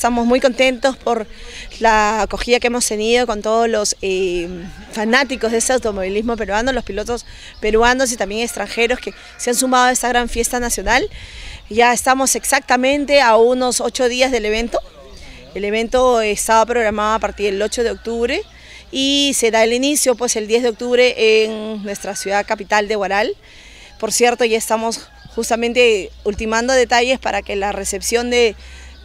Estamos muy contentos por la acogida que hemos tenido con todos los eh, fanáticos de ese automovilismo peruano, los pilotos peruanos y también extranjeros que se han sumado a esta gran fiesta nacional. Ya estamos exactamente a unos ocho días del evento. El evento estaba programado a partir del 8 de octubre y será el inicio pues el 10 de octubre en nuestra ciudad capital de Guaral. Por cierto, ya estamos justamente ultimando detalles para que la recepción de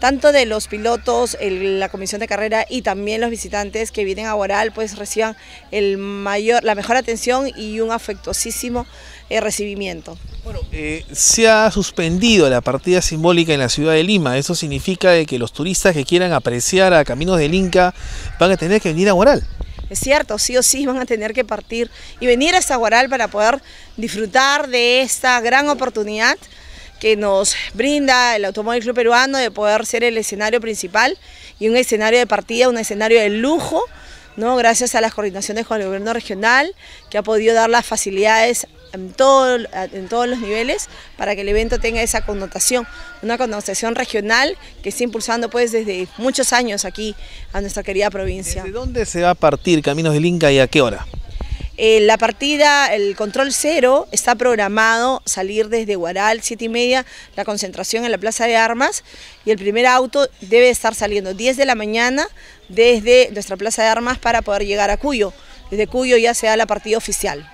tanto de los pilotos, la comisión de carrera y también los visitantes que vienen a Guaral pues reciban el mayor, la mejor atención y un afectuosísimo eh, recibimiento. Bueno, eh, se ha suspendido la partida simbólica en la ciudad de Lima. Eso significa que los turistas que quieran apreciar a Caminos del Inca van a tener que venir a Guaral? Es cierto, sí o sí van a tener que partir y venir hasta Guaral para poder disfrutar de esta gran oportunidad que nos brinda el Automóvil Club Peruano de poder ser el escenario principal y un escenario de partida, un escenario de lujo, ¿no? gracias a las coordinaciones con el gobierno regional que ha podido dar las facilidades en, todo, en todos los niveles para que el evento tenga esa connotación, una connotación regional que está impulsando pues desde muchos años aquí a nuestra querida provincia. ¿De dónde se va a partir Caminos del Inca y a qué hora? Eh, la partida, el control cero, está programado salir desde Guaral, 7 y media, la concentración en la Plaza de Armas y el primer auto debe estar saliendo 10 de la mañana desde nuestra Plaza de Armas para poder llegar a Cuyo. Desde Cuyo ya se la partida oficial.